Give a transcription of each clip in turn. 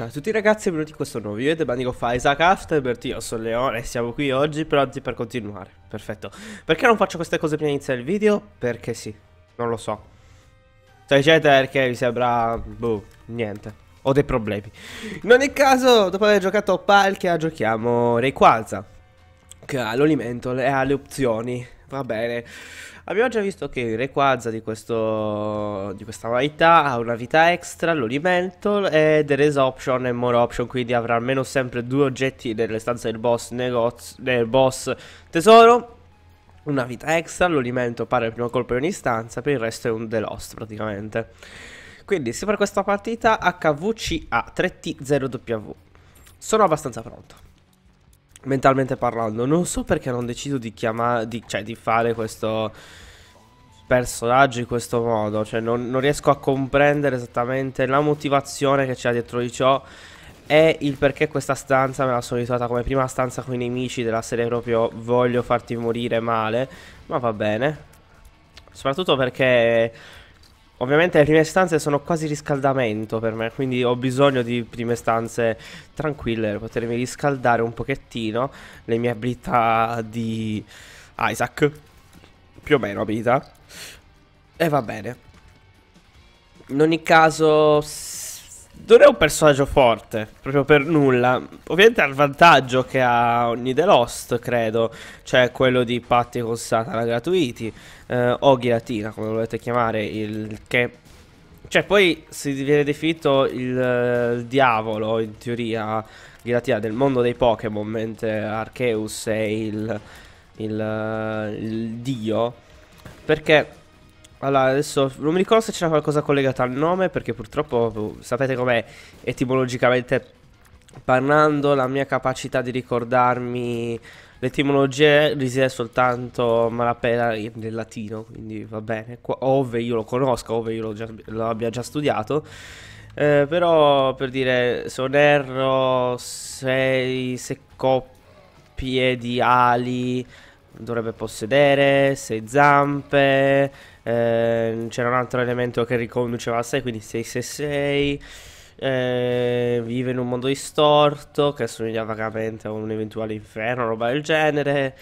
Ciao a tutti ragazzi e benvenuti in questo nuovo video, di Bandico fa Isaac Afterbert, io sono Leone e siamo qui oggi pronti per continuare, perfetto. Perché non faccio queste cose prima di iniziare il video? Perché sì, non lo so. Sto cioè, dicendo perché mi sembra, boh, niente, ho dei problemi. In ogni caso, dopo aver giocato Palkia, eh, giochiamo Rayquaza, che ha l'olimento e ha le opzioni Va bene. Abbiamo già visto che il Requaza di, questo, di questa varietà ha una vita extra, l'Olimental e The Race Option e More Option, quindi avrà almeno sempre due oggetti nelle stanze del boss, negozio, del boss tesoro. Una vita extra, l'Olimental pare il primo colpo di ogni stanza, per il resto è un The Lost praticamente. Quindi se per questa partita HVCA 3T0W. Sono abbastanza pronto mentalmente parlando. Non so perché non decido di chiamare, di, cioè di fare questo personaggio in questo modo, cioè non, non riesco a comprendere esattamente la motivazione che c'è dietro di ciò e il perché questa stanza me la sono risolta come prima stanza con i nemici della serie proprio voglio farti morire male, ma va bene. Soprattutto perché Ovviamente le prime stanze sono quasi riscaldamento per me, quindi ho bisogno di prime stanze tranquille per potermi riscaldare un pochettino le mie abilità di Isaac. Più o meno abilità. E va bene. In ogni caso, non è un personaggio forte, proprio per nulla. Ovviamente ha il vantaggio che ha ogni The Lost, credo, cioè quello di patti con Satana gratuiti, eh, o ghilatina, come volete chiamare, il che... Cioè, poi si viene definito il, eh, il diavolo, in teoria, ghilatina del mondo dei Pokémon, mentre Arceus è il, il, eh, il dio, perché allora, adesso non mi ricordo se c'era qualcosa collegato al nome, perché purtroppo boh, sapete com'è etimologicamente parlando, la mia capacità di ricordarmi l'etimologia risiede soltanto malapena nel latino, quindi va bene, ove io lo conosco, ove io lo, abbia già studiato. Eh, però per dire, se non erro, sei, se coppie di ali dovrebbe possedere, sei zampe eh, c'era un altro elemento che riconduceva a 6, quindi 666. Eh, vive in un mondo distorto che assomiglia vagamente a un eventuale inferno, roba del genere.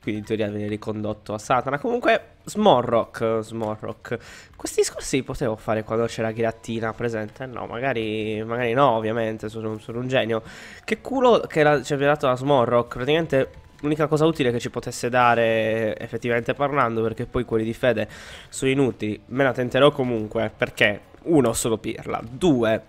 Quindi in teoria viene ricondotto a Satana. Comunque, Smorrock, Smorrock. Questi discorsi li potevo fare quando c'era Ghirattina presente? No, magari, magari no, ovviamente, sono, sono un genio. Che culo che ci ha dato la Smorrock. Praticamente l'unica cosa utile che ci potesse dare effettivamente parlando, perché poi quelli di Fede sono inutili, me la tenterò comunque, perché uno, solo pirla, due,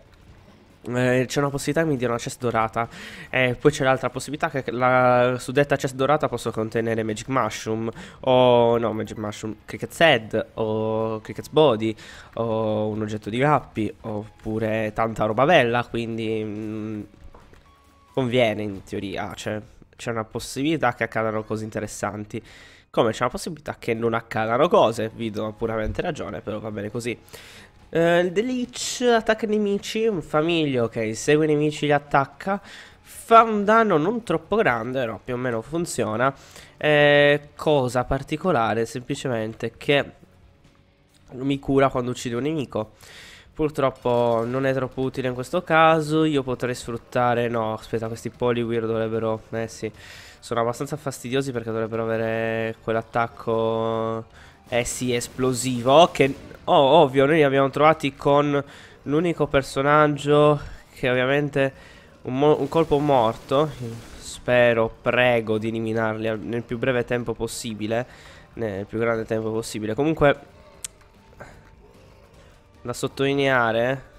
eh, c'è una possibilità che mi dia una chest dorata. Eh, poi c'è l'altra possibilità che la suddetta chest dorata possa contenere Magic Mushroom. O no, Magic Mushroom, Cricket's Head o Cricket's Body o un oggetto di Gappi oppure tanta roba bella. Quindi mh, mm, conviene in teoria. Cioè, c'è una possibilità che accadano cose interessanti. Come c'è una possibilità che non accadano cose, vi ha puramente ragione, però va bene così. Eh, il Delich attacca i nemici, un famiglio che insegue i nemici li attacca, fa un danno non troppo grande, però più o meno funziona. Eh, cosa particolare semplicemente che mi cura quando uccide un nemico. Purtroppo non è troppo utile in questo caso Io potrei sfruttare No aspetta questi poliwhirl dovrebbero Eh sì Sono abbastanza fastidiosi perché dovrebbero avere quell'attacco Eh sì esplosivo Che oh, ovvio noi li abbiamo trovati con l'unico personaggio Che ovviamente un, un colpo morto Spero, prego di eliminarli nel più breve tempo possibile Nel più grande tempo possibile Comunque da sottolineare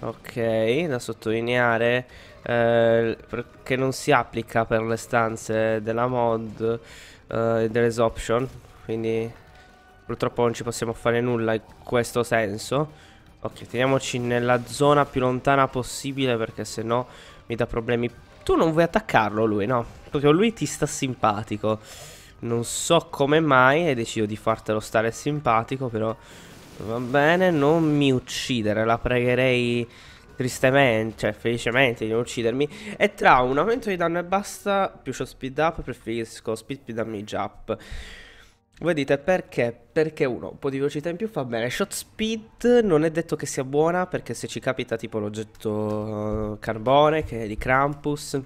Ok, da sottolineare eh, che non si applica per le stanze della mod eh, delle option, quindi purtroppo non ci possiamo fare nulla in questo senso. Ok, teniamoci nella zona più lontana possibile perché sennò mi dà problemi. Tu non vuoi attaccarlo lui, no? Perché lui ti sta simpatico. Non so come mai e decido di fartelo stare simpatico, però va bene, non mi uccidere, la pregherei tristemente, cioè felicemente di non uccidermi. E tra un aumento di danno e basta, più show speed up, preferisco speed più damage up. Voi dite perché? Perché uno, un po' di velocità in più fa bene. Shot speed non è detto che sia buona perché se ci capita tipo l'oggetto eh, carbone che è di Krampus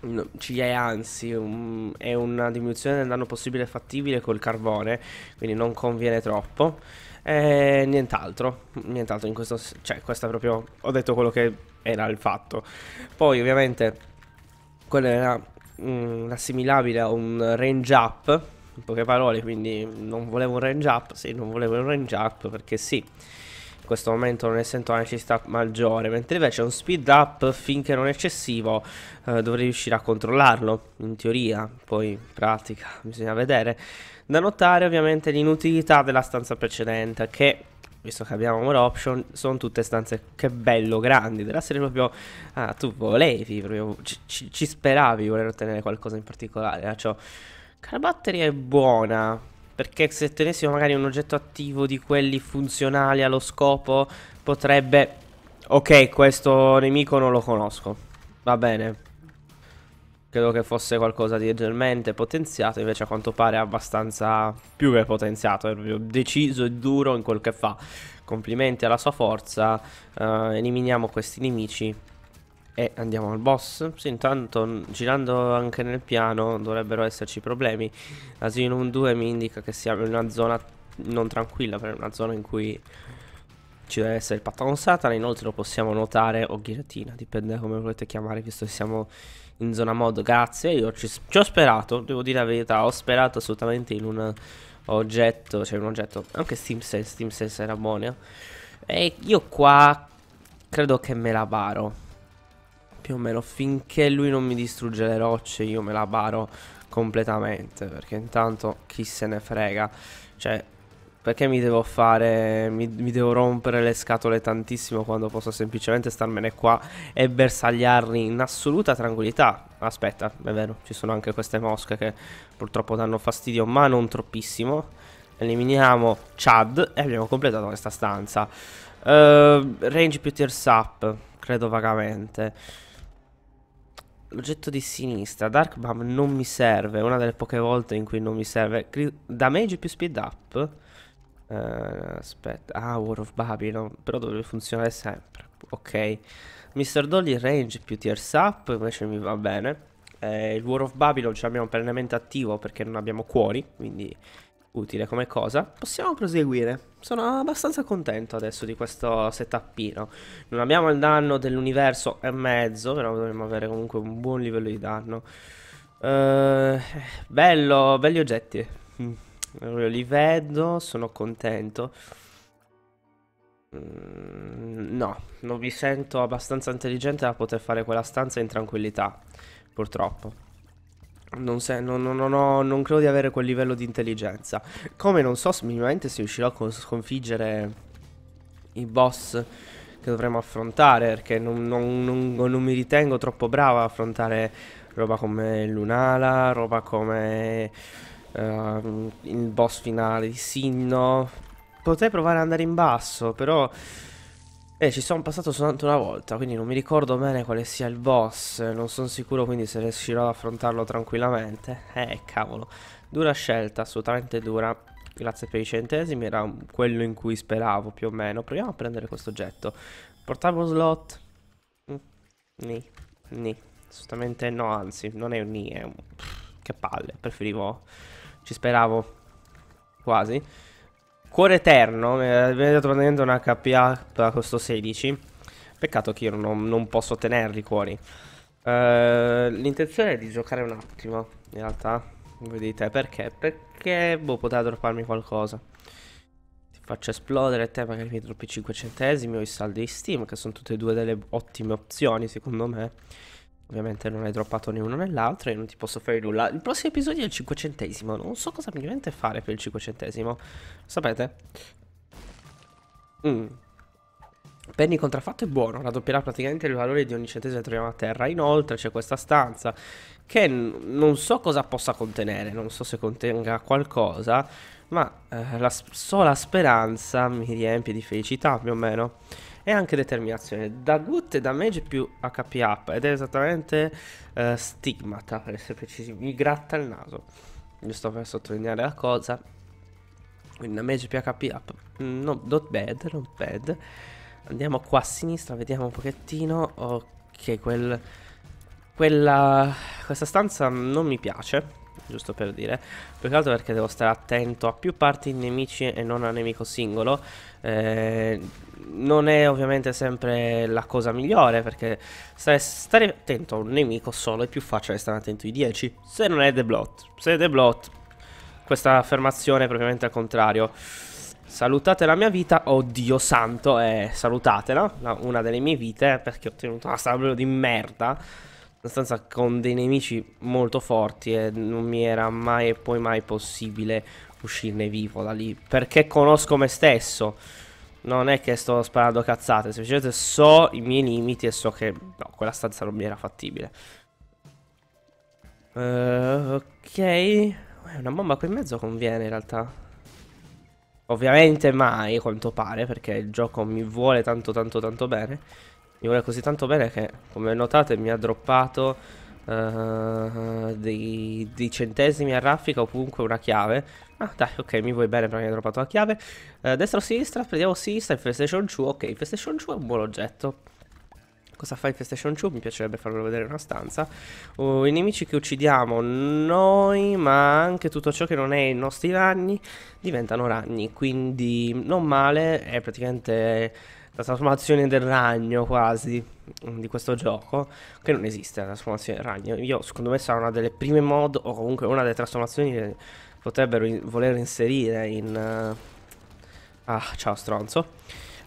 No, ci è anzi un, è una diminuzione del danno possibile e fattibile col carbone, quindi non conviene troppo. E nient'altro, nient'altro in questo, cioè questa proprio, ho detto quello che era il fatto. Poi ovviamente quello era mm, assimilabile a un range up, in poche parole, quindi non volevo un range up, sì, non volevo un range up perché sì questo momento non sento una necessità maggiore, mentre invece un speed up finché non è eccessivo eh, dovrei riuscire a controllarlo, in teoria, poi in pratica bisogna vedere. Da notare ovviamente l'inutilità della stanza precedente che visto che abbiamo more option, sono tutte stanze che bello grandi, della serie proprio, ah, tu volevi, proprio, ci, ci speravi voler ottenere qualcosa in particolare, la eh, cioè, carabatteria è buona, perché se tenessimo magari un oggetto attivo di quelli funzionali allo scopo potrebbe... Ok, questo nemico non lo conosco. Va bene. Credo che fosse qualcosa di leggermente potenziato, invece a quanto pare è abbastanza più che potenziato, è proprio deciso e duro in quel che fa. Complimenti alla sua forza, eh, eliminiamo questi nemici e andiamo al boss. Sì, intanto girando anche nel piano dovrebbero esserci problemi. Asino 2 mi indica che siamo in una zona non tranquilla, per una zona in cui ci deve essere il patto con Satana. Inoltre lo possiamo notare o ghiratina, dipende da come volete chiamare, visto che siamo in zona mod. Grazie, io ci, ci ho sperato, devo dire la verità, ho sperato assolutamente in un oggetto, cioè un oggetto, anche Steam Sense, Steam Sense era buono. E io qua credo che me la baro più o meno finché lui non mi distrugge le rocce io me la baro completamente perché intanto chi se ne frega cioè perché mi devo fare mi, mi, devo rompere le scatole tantissimo quando posso semplicemente starmene qua e bersagliarli in assoluta tranquillità aspetta è vero ci sono anche queste mosche che purtroppo danno fastidio ma non troppissimo eliminiamo Chad e abbiamo completato questa stanza uh, range più tears up credo vagamente L'oggetto di sinistra, Dark Bomb non mi serve, è una delle poche volte in cui non mi serve. Damage più speed up. Uh, aspetta, ah, War of Babylon, però dovrebbe funzionare sempre. Ok. Mr. Dolly range più tears up, invece mi va bene. Eh, il War of Babylon ce l'abbiamo perennemente attivo perché non abbiamo cuori, quindi utile come cosa. Possiamo proseguire. Sono abbastanza contento adesso di questo setupino. Non abbiamo il danno dell'universo e mezzo, però dovremmo avere comunque un buon livello di danno. Uh, bello, belli oggetti. Mm. Li vedo, sono contento. Mm, no, non mi sento abbastanza intelligente da poter fare quella stanza in tranquillità, purtroppo. Non, se, non, non, non, credo di avere quel livello di intelligenza. Come non so minimamente se riuscirò a sconfiggere i boss che dovremo affrontare. Perché non, mi ritengo troppo brava a affrontare roba come Lunala, roba come uh, il boss finale di Sinno. Potrei provare ad andare in basso, però eh, ci sono passato soltanto una volta, quindi non mi ricordo bene quale sia il boss, non sono sicuro quindi se riuscirò ad affrontarlo tranquillamente. Eh, cavolo, dura scelta, assolutamente dura. Grazie per i centesimi, era quello in cui speravo più o meno. Proviamo a prendere questo oggetto. Portavo slot. Mm, ni, ni, assolutamente no, anzi, non è un ni, è un... Pff, che palle, preferivo... Ci speravo quasi. Cuore Eterno, mi ha dato praticamente un HP a costo 16. Peccato che io non, non posso tenerli cuori. Uh, L'intenzione è di giocare un attimo, in realtà. Vedete perché? Perché boh, poteva dropparmi qualcosa. Ti faccio esplodere te, magari mi droppi 5 centesimi o i saldi di Steam, che sono tutte e due delle ottime opzioni, secondo me. Ovviamente non hai droppato né uno né l'altro e non ti posso fare nulla. Il prossimo episodio è il cinquecentesimo. Non so cosa mi diventa fare per il cinquecentesimo. sapete? Mm. Penny contraffatto è buono, raddoppierà praticamente il valore di ogni centesimo che troviamo a terra. Inoltre c'è questa stanza che non so cosa possa contenere, non so se contenga qualcosa, ma eh, la sola speranza mi riempie di felicità più o meno e anche determinazione. Da Gut e Damage più HP up ed è esattamente uh, stigmata per essere precisi, mi gratta il naso. Giusto per sottolineare la cosa. Quindi Damage più HP up, no, not bad, not bad. Andiamo qua a sinistra, vediamo un pochettino. Ok, quel, quella, questa stanza non mi piace giusto per dire più che altro perché devo stare attento a più parti nemici e non a nemico singolo eh, non è ovviamente sempre la cosa migliore perché stare, stare, attento a un nemico solo è più facile stare attento ai 10 se non è The Blot se è The Blot questa affermazione è propriamente al contrario Salutate la mia vita, oddio oh santo, eh, salutatela, una delle mie vite, eh, perché ho ottenuto una stabile di merda una stanza con dei nemici molto forti e non mi era mai e poi mai possibile uscirne vivo da lì perché conosco me stesso non è che sto sparando cazzate semplicemente so i miei limiti e so che no, quella stanza non mi era fattibile uh, ok eh, una bomba qui in mezzo conviene in realtà Ovviamente mai, quanto pare, perché il gioco mi vuole tanto tanto tanto bene mi vuole così tanto bene che, come notate, mi ha droppato uh, dei, dei, centesimi a raffica o comunque una chiave. Ah, dai, ok, mi vuoi bene perché mi ha droppato la chiave. Uh, destra o sinistra? Prendiamo sinistra, Infestation 2. Ok, Infestation 2 è un buon oggetto. Cosa fa il Infestation 2? Mi piacerebbe farlo vedere in una stanza. Uh, I nemici che uccidiamo noi, ma anche tutto ciò che non è i nostri ragni, diventano ragni. Quindi non male, è praticamente la trasformazione del ragno quasi di questo gioco, che non esiste la trasformazione del ragno. Io secondo me sarà una delle prime mod o comunque una delle trasformazioni che potrebbero in- voler inserire in... Uh... ah, ciao stronzo.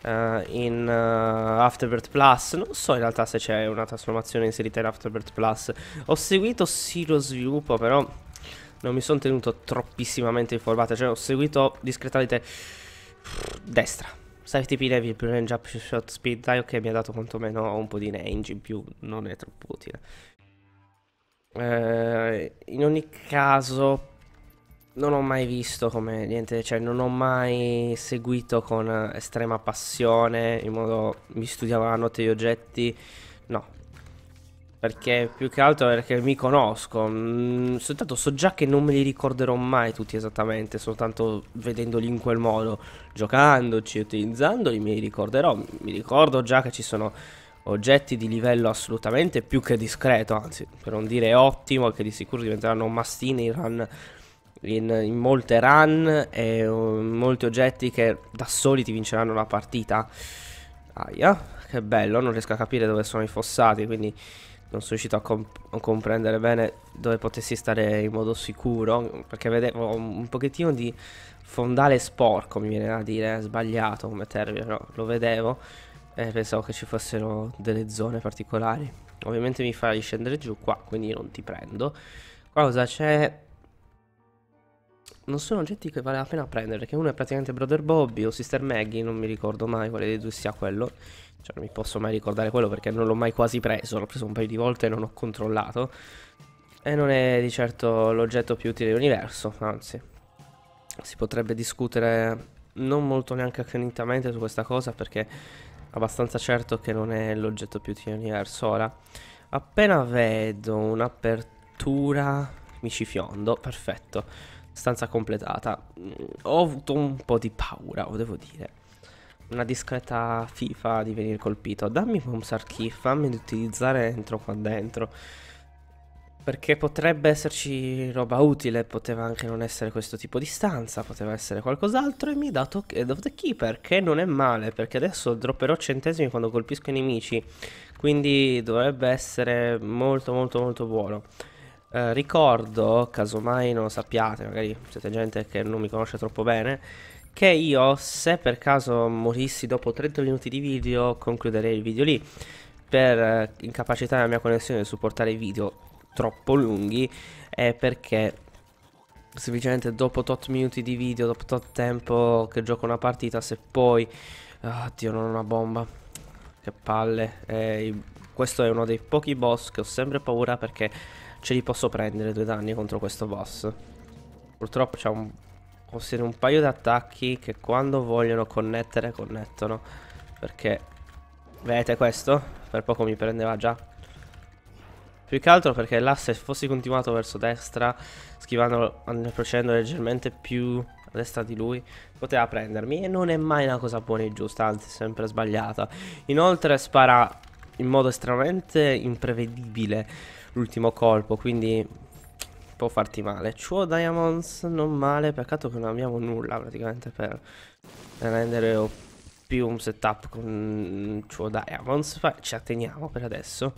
Uh, in uh, Afterbirth Plus. Non so in realtà se c'è una trasformazione inserita in Afterbirth Plus. Ho seguito sì lo sviluppo, però non mi sono tenuto troppissimamente informato. Cioè, ho seguito discretamente destra. Safety P9 più range up shot speed, dai ok mi ha dato quantomeno un po' di range in più, non è troppo utile. Eh, in ogni caso non ho mai visto come niente, cioè non ho mai seguito con estrema passione, in modo mi studiavo la notte gli oggetti, no, perché più che altro perché mi conosco, mh, mm, soltanto so già che non me li ricorderò mai tutti esattamente, soltanto vedendoli in quel modo, giocandoci, utilizzandoli, mi ricorderò. Mi ricordo già che ci sono oggetti di livello assolutamente più che discreto, anzi per non dire ottimo, che di sicuro diventeranno mastini in run in, in, molte run e uh, molti oggetti che da soli ti vinceranno la partita. Aia, che bello, non riesco a capire dove sono i fossati, quindi non sono riuscito a, comp- a, comprendere bene dove potessi stare in modo sicuro, perché vedevo un pochettino di fondale sporco, mi viene a dire, sbagliato come termine, però lo vedevo e pensavo che ci fossero delle zone particolari. Ovviamente mi farai scendere giù qua, quindi non ti prendo. Qua cosa c'è? Non sono oggetti che vale la pena prendere, perché uno è praticamente Brother Bobby o Sister Maggie, non mi ricordo mai quale dei due sia quello. Cioè, non mi posso mai ricordare quello perché non l'ho mai quasi preso. L'ho preso un paio di volte e non ho controllato. E non è di certo l'oggetto più utile dell'universo, anzi. Si potrebbe discutere non molto neanche accanitamente su questa cosa perché è abbastanza certo che non è l'oggetto più utile dell'universo. Ora, appena vedo un'apertura mi ci fiondo, perfetto. Stanza completata. Ho avuto un po' di paura, lo devo dire una discreta FIFA di venire colpito. Dammi Pomsar Key, fammi utilizzare entro qua dentro. Perché potrebbe esserci roba utile, poteva anche non essere questo tipo di stanza, poteva essere qualcos'altro e mi ha dato Head of the Keeper, che non è male, perché adesso dropperò centesimi quando colpisco i nemici, quindi dovrebbe essere molto molto molto buono. Eh, ricordo, casomai non lo sappiate, magari siete gente che non mi conosce troppo bene, che io se per caso morissi dopo 30 minuti di video concluderei il video lì per eh, incapacità della mia connessione di supportare video troppo lunghi e perché semplicemente dopo tot minuti di video, dopo tot tempo che gioco una partita se poi oddio ah, non ho una bomba che palle eh, questo è uno dei pochi boss che ho sempre paura perché ce li posso prendere due danni contro questo boss purtroppo c'è un possiede un paio di attacchi che quando vogliono connettere connettono Perché Vedete questo? Per poco mi prendeva già Più che altro perché là se fossi continuato verso destra Schivando procedendo leggermente più a destra di lui Poteva prendermi e non è mai una cosa buona e giusta Anzi sempre sbagliata Inoltre spara in modo estremamente imprevedibile L'ultimo colpo quindi può farti male. Chuo Diamonds non male, peccato che non abbiamo nulla praticamente per rendere più un setup con Chuo Diamonds. Ma ci atteniamo per adesso.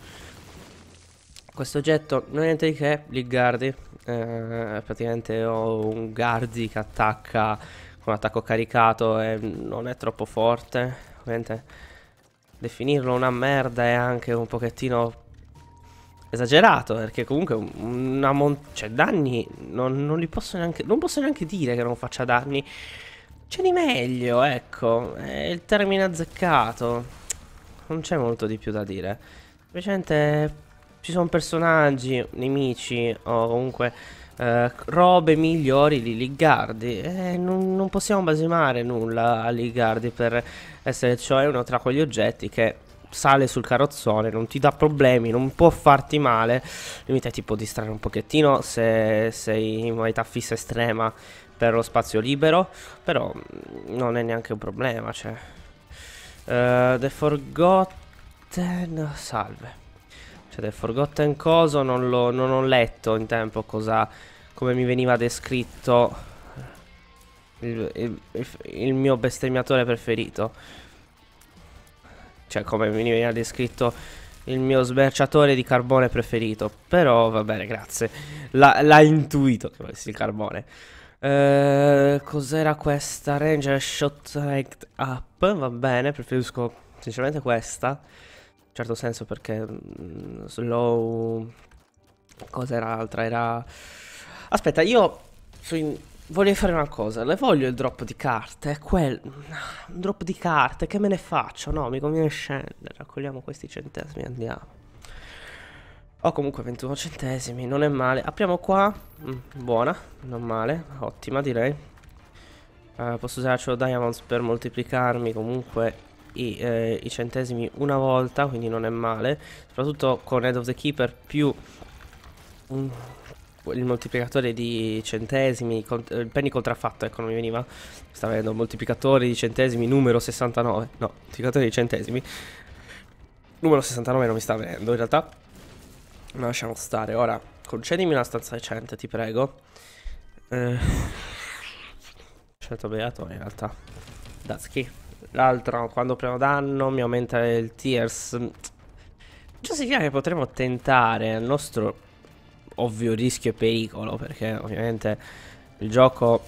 Questo oggetto non è niente di che, Liggardi, eh, praticamente ho un Guardi che attacca con attacco caricato e non è troppo forte, ovviamente definirlo una merda è anche un pochettino esagerato perché comunque una mon- cioè danni non, non, li posso neanche non posso neanche dire che non faccia danni c'è di meglio ecco è il termine azzeccato non c'è molto di più da dire semplicemente ci sono personaggi nemici o comunque eh, robe migliori di Liggardi eh, non, non possiamo basimare nulla a Liggardi per essere cioè uno tra quegli oggetti che sale sul carrozzone, non ti dà problemi, non può farti male. Limite ti può distrarre un pochettino se sei in modalità fissa estrema per lo spazio libero, però mm, non è neanche un problema, cioè. Uh, The Forgotten... Salve. Cioè, The Forgotten Coso non, lo, non ho letto in tempo cosa... Come mi veniva descritto il, il, il mio bestemmiatore preferito cioè come mi veniva descritto il mio sberciatore di carbone preferito. Però va bene, grazie. La, l'ha intuito che volessi il carbone. Eh, cos'era questa? Ranger Shot Ranked Up. Va bene, preferisco sinceramente questa. In certo senso perché mh, mm, slow... Cos'era l'altra? Era... Aspetta, io sui Voglio fare una cosa, le voglio il drop di carte, quel... Un drop di carte, che me ne faccio? No, mi conviene scendere, raccogliamo questi centesimi, andiamo. Ho comunque 21 centesimi, non è male. Apriamo qua, mm, buona, non male, ottima direi. Eh, posso usare la Diamonds per moltiplicarmi comunque i, eh, i centesimi una volta, quindi non è male. Soprattutto con Head of the Keeper più... Un il moltiplicatore di centesimi, eh, il penny contraffatto, ecco, non mi veniva. Stava vedendo moltiplicatore di centesimi numero 69. No, moltiplicatore di centesimi. Numero 69 non mi sta venendo in realtà. Ma lasciamo stare. Ora, concedimi una stanza decente, ti prego. Eh, scelto beato in realtà. Datsky. L'altro, quando prendo danno, mi aumenta il tears. Ciò significa che potremmo tentare al nostro ovvio rischio e pericolo perché ovviamente il gioco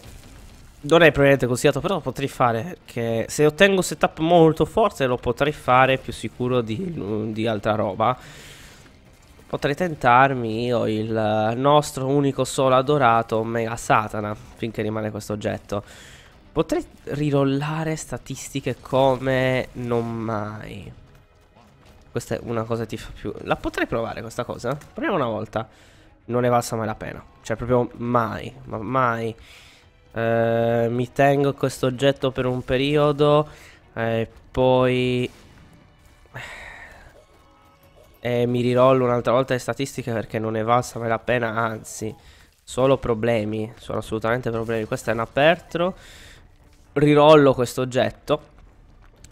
non è probabilmente consigliato però lo potrei fare che se ottengo un setup molto forte lo potrei fare più sicuro di, di altra roba potrei tentarmi io il nostro unico solo adorato Mega Satana finché rimane questo oggetto potrei rirollare statistiche come non mai questa è una cosa che ti fa più la potrei provare questa cosa proviamo una volta non è valsa mai la pena. Cioè proprio mai, ma mai. Eh, mi tengo questo oggetto per un periodo eh, poi eh, mi rirollo un'altra volta le statistiche perché non è valsa mai la pena, anzi, solo problemi, sono assolutamente problemi. Questo è un aperto, rirollo questo oggetto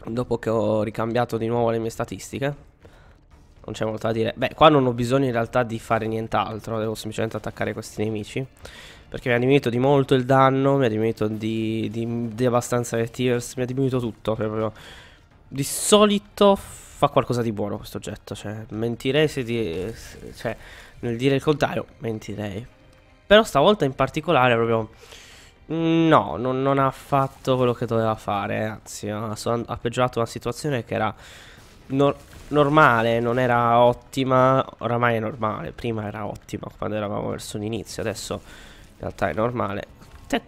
dopo che ho ricambiato di nuovo le mie statistiche non c'è molto da dire. Beh, qua non ho bisogno in realtà di fare nient'altro, devo semplicemente attaccare questi nemici. Perché mi ha diminuito di molto il danno, mi ha diminuito di, di, di abbastanza retiers, mi ha diminuito tutto. Cioè, proprio. Di solito fa qualcosa di buono questo oggetto, cioè mentirei se di, cioè, nel dire il contrario, mentirei. Però stavolta in particolare proprio... Mm, no, non, non ha fatto quello che doveva fare, anzi ha, ha peggiorato una situazione che era no normale, non era ottima, oramai è normale, prima era ottima quando eravamo verso l'inizio, adesso in realtà è normale. Te...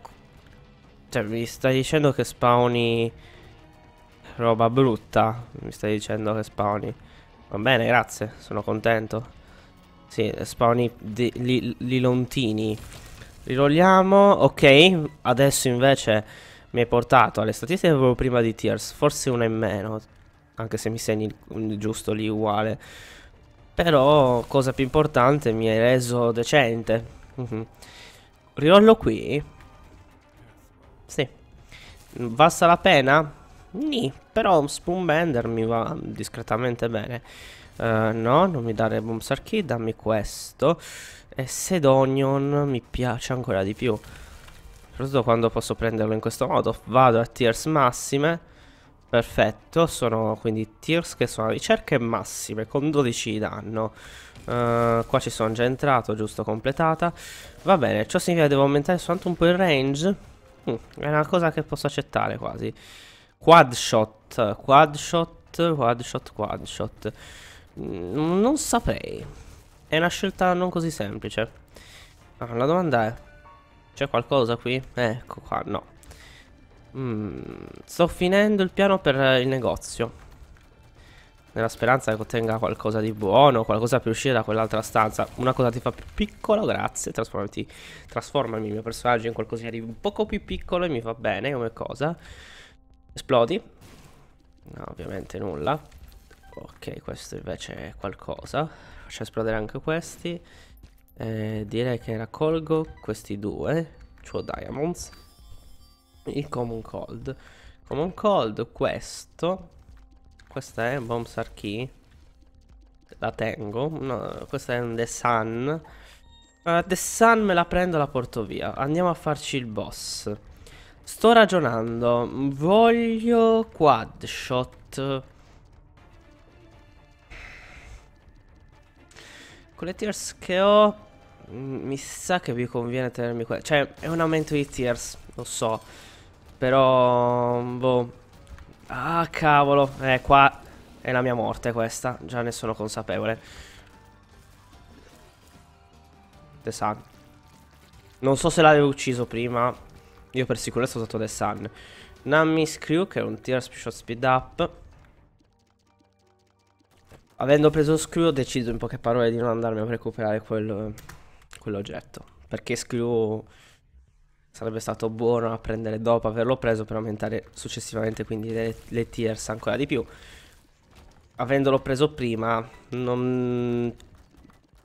Cioè, mi stai dicendo che spawni roba brutta? Mi stai dicendo che spawni? Va bene, grazie, sono contento. Sì, spawni li, li lontini. Rirolliamo, ok, adesso invece mi hai portato alle statistiche che avevo prima di Tears, forse una in meno anche se mi segni il giusto lì uguale. Però, cosa più importante, mi hai reso decente. Mm -hmm. Rirollo qui? Sì. Basta la pena? Ni, però Spoonbender mi va discretamente bene. Uh, no, non mi dare Boomstar Key, dammi questo. E Sedonion mi piace ancora di più. Soprattutto quando posso prenderlo in questo modo. Vado a tiers massime. Perfetto, sono quindi tiers che sono ricerche massime con 12 di danno. Uh, qua ci sono già entrato, giusto completata. Va bene, ciò significa che devo aumentare soltanto un po' il range. Mm, è una cosa che posso accettare quasi. Quad shot, quad shot, quad shot, quad shot. Mm, non saprei. È una scelta non così semplice. Ah, la domanda è... C'è qualcosa qui? Eh, ecco qua, no. Mm, sto finendo il piano per eh, il negozio. Nella speranza che ottenga qualcosa di buono, qualcosa per uscire da quell'altra stanza. Una cosa ti fa più piccolo, grazie. Trasformati, trasformami il mio personaggio in qualcosa di un poco più piccolo e mi fa bene come cosa. Esplodi. No, ovviamente nulla. Ok, questo invece è qualcosa. Faccio esplodere anche questi. Eh, direi che raccolgo questi due. Cioè Diamonds il common cold common cold questo questa è bombsar key la tengo no, questa è un the sun uh, the sun me la prendo e la porto via andiamo a farci il boss sto ragionando voglio quad shot con le tears che ho mm, mi sa che vi conviene tenermi qua cioè è un aumento di tears lo so però... Boh. Ah, cavolo. Eh, qua è la mia morte questa. Già ne sono consapevole. The Sun. Non so se l'avevo ucciso prima. Io per sicurezza ho usato The Sun. Nami Screw, che è un tier special speed up. Avendo preso Screw ho deciso in poche parole di non andarmi a recuperare quel, quell'oggetto. Perché Screw sarebbe stato buono a prendere dopo averlo preso per aumentare successivamente quindi le, le tiers ancora di più. Avendolo preso prima, non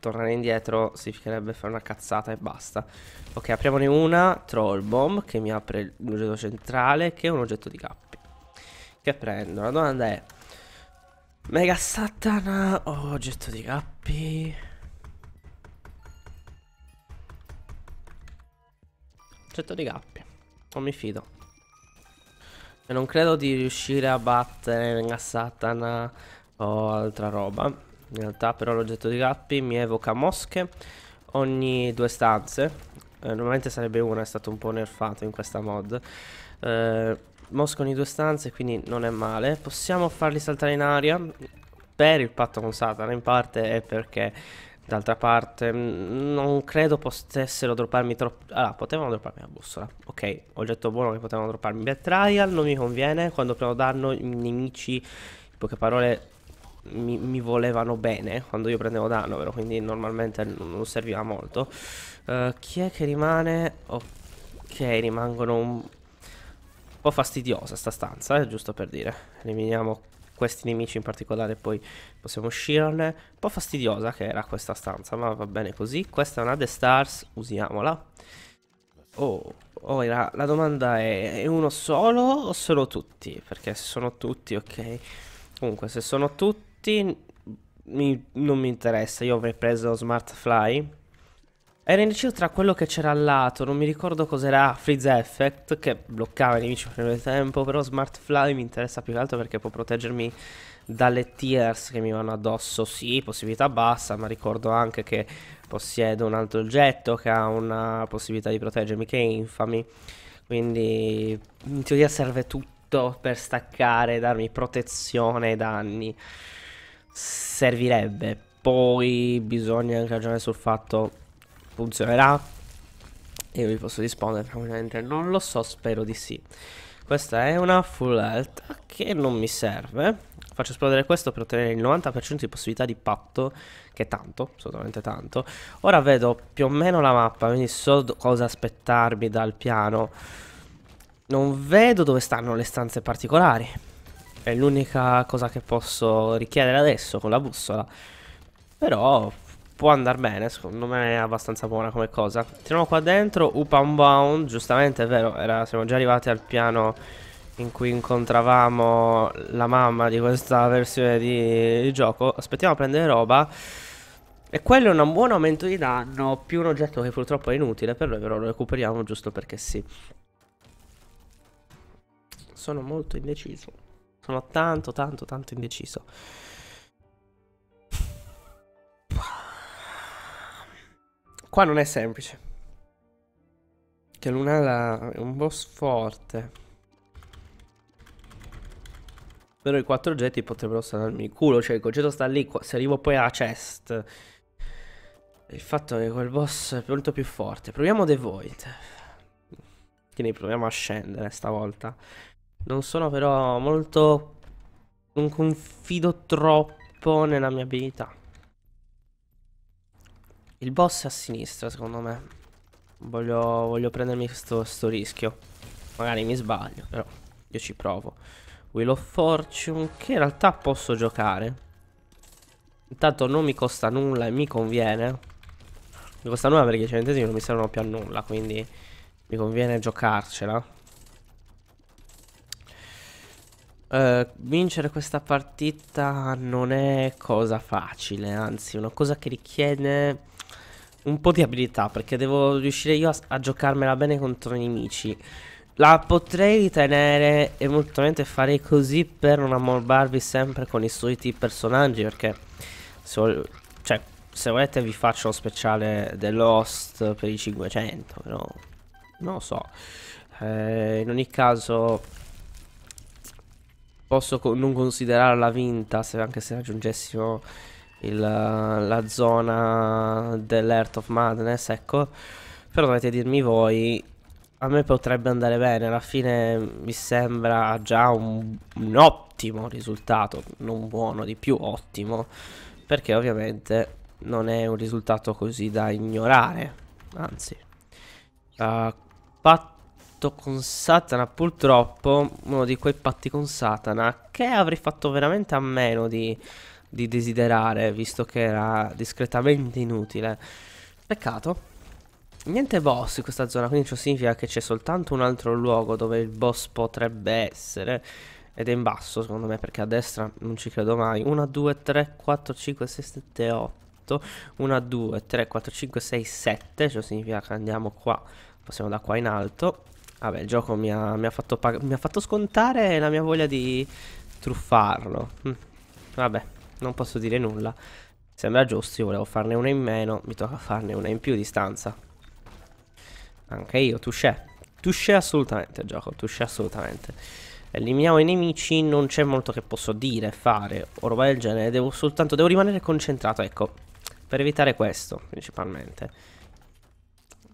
tornare indietro significherebbe fare una cazzata e basta. Ok, apriamone una, Troll Bomb, che mi apre l'oggetto centrale, che è un oggetto di cappi. Che prendo? La domanda è... Mega Satana o oggetto di cappi? 100 di gappi Non mi fido. E non credo di riuscire a battere a Satana o altra roba. In realtà però l'oggetto di gappi mi evoca mosche ogni due stanze. Eh, normalmente sarebbe una, è stato un po' nerfato in questa mod. Eh, mosche ogni due stanze, quindi non è male. Possiamo farli saltare in aria. Per il patto con Satana in parte è perché D'altra parte, mm, non credo potessero dropparmi troppo. Allora, potevano dropparmi la bussola. Ok, oggetto buono che potevano dropparmi. Bad trial non mi conviene. Quando prendo danno, i nemici, in poche parole, mi, mi, volevano bene. Quando io prendevo danno, vero? Quindi normalmente non serviva molto. Uh, chi è che rimane? Ok, rimangono un po' fastidiosa sta stanza, eh, giusto per dire. Eliminiamo questi nemici in particolare poi possiamo uscirne. Un po' fastidiosa che era questa stanza, ma va bene così. Questa è una The Stars, usiamola. Oh, ora oh, la domanda è, è uno solo o sono tutti? Perché se sono tutti, ok. Comunque, se sono tutti, mi, non mi interessa. Io avrei preso Smart Fly era indeciso tra quello che c'era al lato, non mi ricordo cos'era Freeze Effect, che bloccava i nemici per il tempo, però Smart Fly mi interessa più che altro perché può proteggermi dalle tears che mi vanno addosso, sì, possibilità bassa, ma ricordo anche che possiedo un altro oggetto che ha una possibilità di proteggermi che è infami, quindi in teoria serve tutto per staccare, darmi protezione e danni, servirebbe. Poi bisogna anche ragionare sul fatto funzionerà? Io vi posso rispondere tranquillamente, non lo so, spero di sì. Questa è una full health che non mi serve. Faccio esplodere questo per ottenere il 90% di possibilità di patto, che è tanto, assolutamente tanto. Ora vedo più o meno la mappa, quindi so cosa aspettarmi dal piano. Non vedo dove stanno le stanze particolari. È l'unica cosa che posso richiedere adesso con la bussola. Però può andare bene, secondo me è abbastanza buona come cosa. Tiriamo qua dentro, up and bound, giustamente è vero, era, siamo già arrivati al piano in cui incontravamo la mamma di questa versione di, di gioco. Aspettiamo a prendere roba. E quello è un buon aumento di danno, più un oggetto che purtroppo è inutile per noi, però lo recuperiamo giusto perché sì. Sono molto indeciso. Sono tanto, tanto, tanto indeciso. Qua non è semplice. Che Lunala è un boss forte. Però i quattro oggetti potrebbero salvarmi il culo. Cioè, il concetto sta lì. Se arrivo poi alla chest. Il fatto è che quel boss è molto più forte. Proviamo The Void. Quindi proviamo a scendere stavolta. Non sono però molto... Non confido troppo nella mia abilità. Il boss è a sinistra, secondo me. Voglio, voglio prendermi questo, sto rischio. Magari mi sbaglio, però io ci provo. Wheel of Fortune, che in realtà posso giocare. Intanto non mi costa nulla e mi conviene. Mi costa nulla perché i centesimi non mi servono più a nulla, quindi mi conviene giocarcela. Uh, vincere questa partita non è cosa facile, anzi una cosa che richiede un po' di abilità perché devo riuscire io a, a giocarmela bene contro i nemici. La potrei ritenere e molto probabilmente farei così per non ammorbarvi sempre con i soliti personaggi perché se, cioè, se volete vi faccio lo speciale dell'host per i 500 però non lo so. Eh, in ogni caso posso con non considerarla vinta se anche se raggiungessimo il, la zona dell'Earth of Madness, ecco. Però dovete dirmi voi, a me potrebbe andare bene, alla fine mi sembra già un, un ottimo risultato, non buono di più, ottimo, perché ovviamente non è un risultato così da ignorare, anzi. Uh, patto con Satana, purtroppo, uno di quei patti con Satana, che avrei fatto veramente a meno di di desiderare, visto che era discretamente inutile. Peccato. Niente boss in questa zona, quindi ciò significa che c'è soltanto un altro luogo dove il boss potrebbe essere. Ed è in basso, secondo me, perché a destra non ci credo mai. 1, 2, 3, 4, 5, 6, 7, 8. 1, 2, 3, 4, 5, 6, 7. Ciò significa che andiamo qua. Passiamo da qua in alto. Vabbè, il gioco mi ha, mi ha, fatto, mi ha fatto, scontare la mia voglia di truffarlo. Hm. Vabbè, non posso dire nulla. Sembra giusto, io volevo farne una in meno, mi tocca farne una in più di stanza. Anche io, touché. Touché assolutamente, gioco, touché assolutamente. Eliminiamo i nemici, non c'è molto che posso dire, fare o roba del genere, devo soltanto, devo rimanere concentrato, ecco, per evitare questo, principalmente.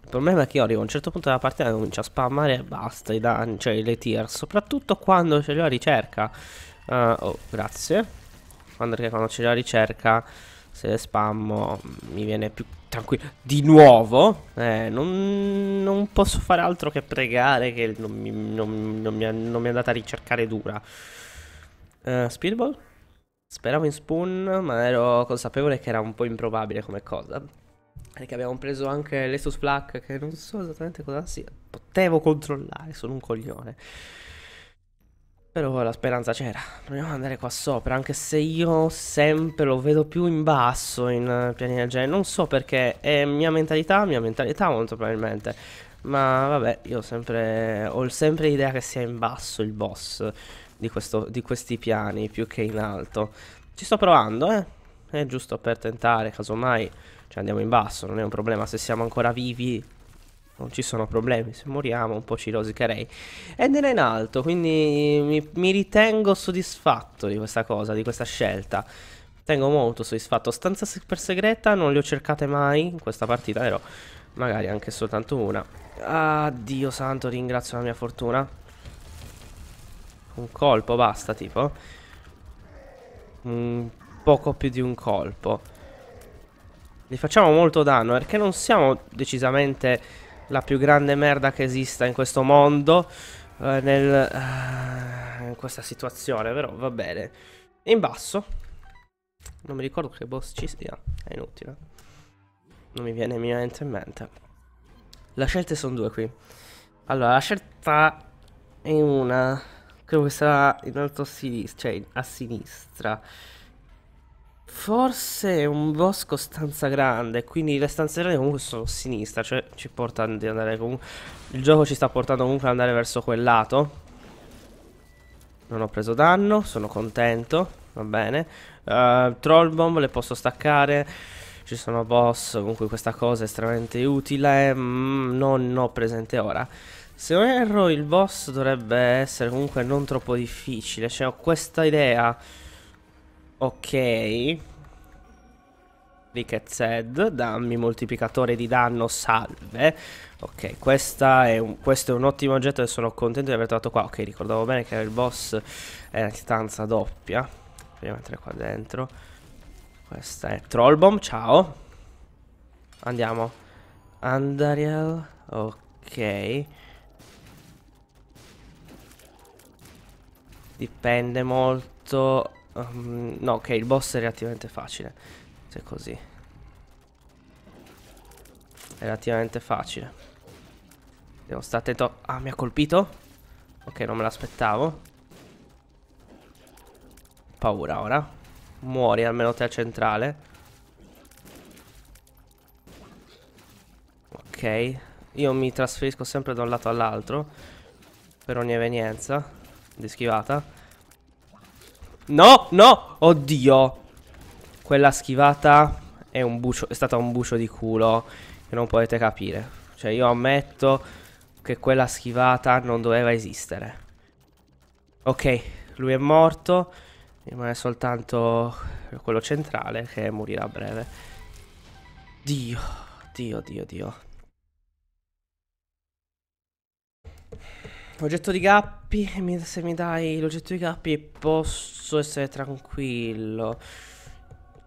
Il problema è che io arrivo a un certo punto della partita e comincio a spammare e basta i danni, cioè le tier, soprattutto quando c'è la ricerca. Uh, oh, grazie perché quando c'è la ricerca se le spammo mm, mi viene più tranquillo. Di nuovo, eh, non, non, posso fare altro che pregare che non mi, non, non mi, è, mi è, andata a ricercare dura. Uh, Speedball? Speravo in Spoon, ma ero consapevole che era un po' improbabile come cosa. Perché abbiamo preso anche l'Estus Black, che non so esattamente cosa sia. Potevo controllare, sono un coglione. Però la speranza c'era. Proviamo ad andare qua sopra, anche se io sempre lo vedo più in basso in eh, piani del genere. Non so perché è mia mentalità, mia mentalità molto probabilmente. Ma vabbè, io sempre, ho sempre l'idea che sia in basso il boss di, questo, di questi piani, più che in alto. Ci sto provando, eh. È giusto per tentare, casomai, cioè andiamo in basso, non è un problema se siamo ancora vivi non ci sono problemi, se moriamo un po' ci rosicherei. Ed era in alto, quindi mi, mi ritengo soddisfatto di questa cosa, di questa scelta. Tengo molto soddisfatto. Stanza per segreta non le ho cercate mai in questa partita, vero? Magari anche soltanto una. Ah, Dio santo, ringrazio la mia fortuna. Un colpo, basta, tipo. Un poco più di un colpo. Gli facciamo molto danno perché non siamo decisamente la più grande merda che esista in questo mondo, eh, nel, uh, in questa situazione, però va bene. In basso, non mi ricordo che boss ci sia, è inutile. Non mi viene minimamente in mente. Le scelte sono due qui. Allora, la scelta è una, credo che sarà in alto a sinistra, cioè a sinistra. Forse è un bosco stanza grande, quindi le stanze grandi comunque sono a sinistra, cioè ci porta ad andare comunque... Il gioco ci sta portando comunque ad andare verso quel lato. Non ho preso danno, sono contento, va bene. Uh, troll bomb le posso staccare, ci sono boss, comunque questa cosa è estremamente utile, mm, non ho presente ora. Se non erro il boss dovrebbe essere comunque non troppo difficile, cioè ho questa idea Ok. Ricket Zed, dammi moltiplicatore di danno, salve. Ok, è un, questo è un ottimo oggetto e sono contento di aver trovato qua. Ok, ricordavo bene che il boss è una stanza doppia. Prima mettere qua dentro. Questa è Trollbomb, ciao. Andiamo. Andariel, ok. Dipende molto Um, no, ok, il boss è relativamente facile. Se è così. È relativamente facile. Devo stare attento. Ah, mi ha colpito? Ok, non me l'aspettavo. Paura ora. Muori almeno te centrale. Ok. Io mi trasferisco sempre da un lato all'altro. Per ogni evenienza. Di schivata. No, no, oddio Quella schivata è, un bucio, è stata un bucio di culo Che non potete capire Cioè io ammetto che quella schivata non doveva esistere Ok, lui è morto Rimane soltanto quello centrale che morirà a breve Dio, Dio, Dio, Dio Oggetto di gap cappi, se mi dai l'oggetto di cappi posso essere tranquillo.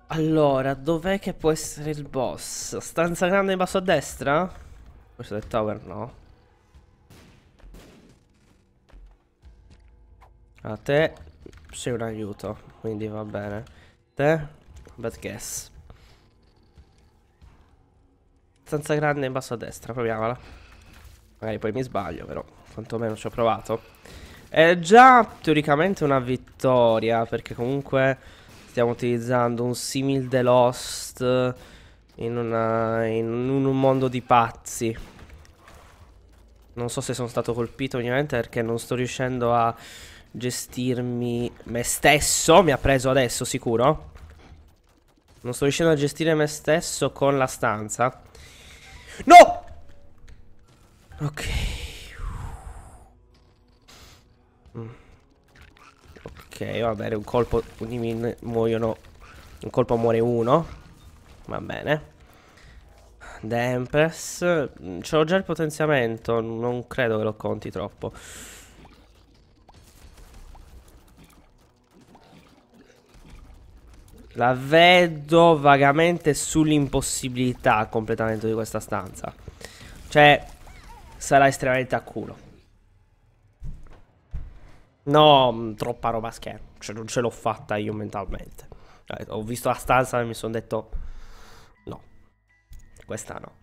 Allora, dov'è che può essere il boss? Stanza grande in basso a destra? Questo è il tower no. A te sei un aiuto, quindi va bene. Te, bad guess. Stanza grande in basso a destra, proviamola. Magari poi mi sbaglio però quantomeno ci ho provato. È già teoricamente una vittoria, perché comunque stiamo utilizzando un simil The Lost in, una, in un mondo di pazzi. Non so se sono stato colpito ovviamente perché non sto riuscendo a gestirmi me stesso. Mi ha preso adesso sicuro. Non sto riuscendo a gestire me stesso con la stanza. No! Ok. Ok, va bene, un colpo di min muoiono. Un colpo muore uno. Va bene. The Empress. Mm, C'ho già il potenziamento, non credo che lo conti troppo. La vedo vagamente sull'impossibilità completamento di questa stanza. Cioè, sarà estremamente a culo. No, mm, troppa roba a schermo. Cioè, non ce l'ho fatta io mentalmente. Eh, ho visto la stanza e mi sono detto... No. Questa no.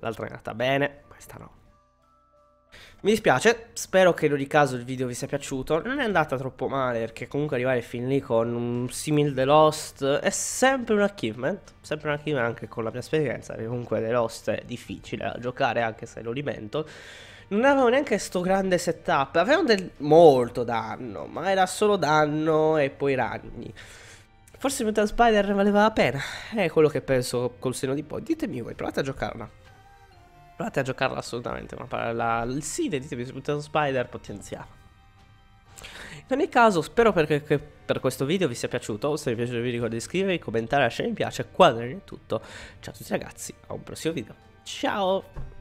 L'altra è andata bene, questa no. Mi dispiace, spero che in ogni caso il video vi sia piaciuto. Non è andata troppo male, perché comunque arrivare fin lì con un simile The Lost è sempre un achievement. Sempre un achievement anche con la mia esperienza, perché comunque The Lost è difficile da giocare, anche se lo limento non avevano neanche sto grande setup, avevano del... molto danno, ma era solo danno e poi ragni. Forse Mutant Spider valeva la pena, è quello che penso col seno di poi. Ditemi voi, provate a giocarla. Provate a giocarla assolutamente, ma la, il sito ditemi se Mutant Spider potenziava. In ogni caso, spero che, che per questo video vi sia piaciuto. Se vi è piaciuto vi ricordo di iscrivervi, commentare, lasciare mi piace, è tutto. Ciao a tutti ragazzi, a un prossimo video. Ciao!